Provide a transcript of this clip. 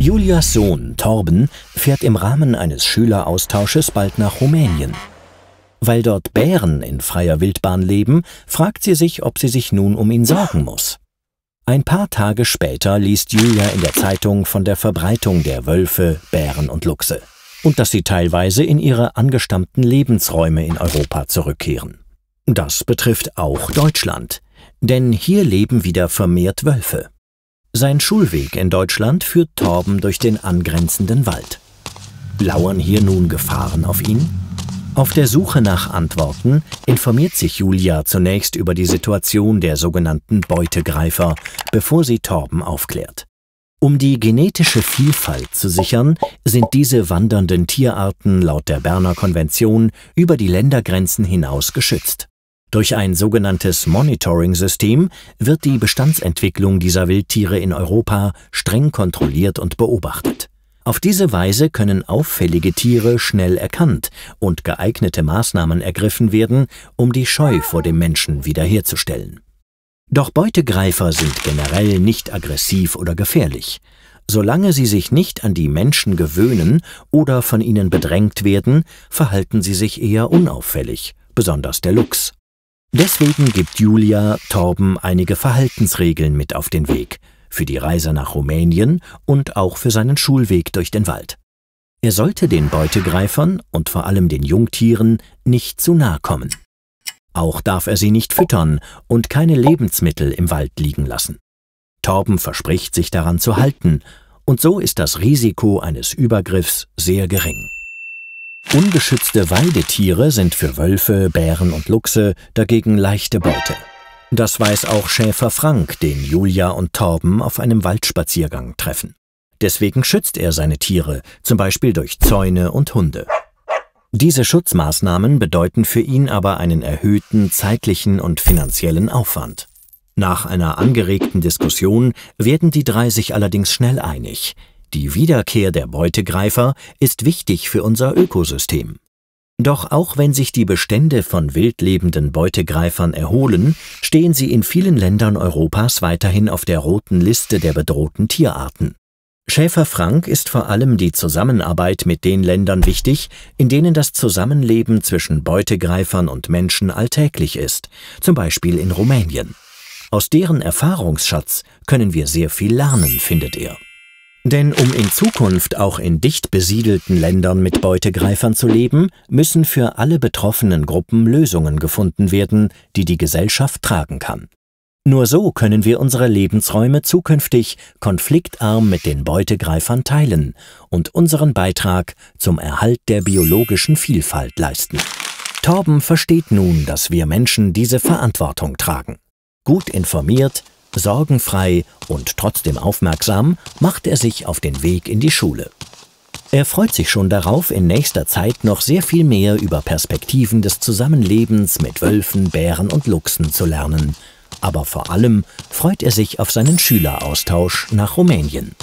Julias Sohn Torben fährt im Rahmen eines Schüleraustausches bald nach Rumänien. Weil dort Bären in freier Wildbahn leben, fragt sie sich, ob sie sich nun um ihn sorgen muss. Ein paar Tage später liest Julia in der Zeitung von der Verbreitung der Wölfe, Bären und Luchse und dass sie teilweise in ihre angestammten Lebensräume in Europa zurückkehren. Das betrifft auch Deutschland, denn hier leben wieder vermehrt Wölfe. Sein Schulweg in Deutschland führt Torben durch den angrenzenden Wald. Lauern hier nun Gefahren auf ihn? Auf der Suche nach Antworten informiert sich Julia zunächst über die Situation der sogenannten Beutegreifer, bevor sie Torben aufklärt. Um die genetische Vielfalt zu sichern, sind diese wandernden Tierarten laut der Berner Konvention über die Ländergrenzen hinaus geschützt. Durch ein sogenanntes Monitoring-System wird die Bestandsentwicklung dieser Wildtiere in Europa streng kontrolliert und beobachtet. Auf diese Weise können auffällige Tiere schnell erkannt und geeignete Maßnahmen ergriffen werden, um die Scheu vor dem Menschen wiederherzustellen. Doch Beutegreifer sind generell nicht aggressiv oder gefährlich. Solange sie sich nicht an die Menschen gewöhnen oder von ihnen bedrängt werden, verhalten sie sich eher unauffällig, besonders der Luchs. Deswegen gibt Julia Torben einige Verhaltensregeln mit auf den Weg, für die Reise nach Rumänien und auch für seinen Schulweg durch den Wald. Er sollte den Beutegreifern und vor allem den Jungtieren nicht zu nahe kommen. Auch darf er sie nicht füttern und keine Lebensmittel im Wald liegen lassen. Torben verspricht, sich daran zu halten, und so ist das Risiko eines Übergriffs sehr gering. Ungeschützte Weidetiere sind für Wölfe, Bären und Luchse dagegen leichte Beute. Das weiß auch Schäfer Frank, den Julia und Torben auf einem Waldspaziergang treffen. Deswegen schützt er seine Tiere, zum Beispiel durch Zäune und Hunde. Diese Schutzmaßnahmen bedeuten für ihn aber einen erhöhten zeitlichen und finanziellen Aufwand. Nach einer angeregten Diskussion werden die drei sich allerdings schnell einig. Die Wiederkehr der Beutegreifer ist wichtig für unser Ökosystem. Doch auch wenn sich die Bestände von wildlebenden Beutegreifern erholen, stehen sie in vielen Ländern Europas weiterhin auf der roten Liste der bedrohten Tierarten. Schäfer-Frank ist vor allem die Zusammenarbeit mit den Ländern wichtig, in denen das Zusammenleben zwischen Beutegreifern und Menschen alltäglich ist, zum Beispiel in Rumänien. Aus deren Erfahrungsschatz können wir sehr viel lernen, findet er. Denn um in Zukunft auch in dicht besiedelten Ländern mit Beutegreifern zu leben, müssen für alle betroffenen Gruppen Lösungen gefunden werden, die die Gesellschaft tragen kann. Nur so können wir unsere Lebensräume zukünftig konfliktarm mit den Beutegreifern teilen und unseren Beitrag zum Erhalt der biologischen Vielfalt leisten. Torben versteht nun, dass wir Menschen diese Verantwortung tragen. Gut informiert Sorgenfrei und trotzdem aufmerksam macht er sich auf den Weg in die Schule. Er freut sich schon darauf, in nächster Zeit noch sehr viel mehr über Perspektiven des Zusammenlebens mit Wölfen, Bären und Luchsen zu lernen. Aber vor allem freut er sich auf seinen Schüleraustausch nach Rumänien.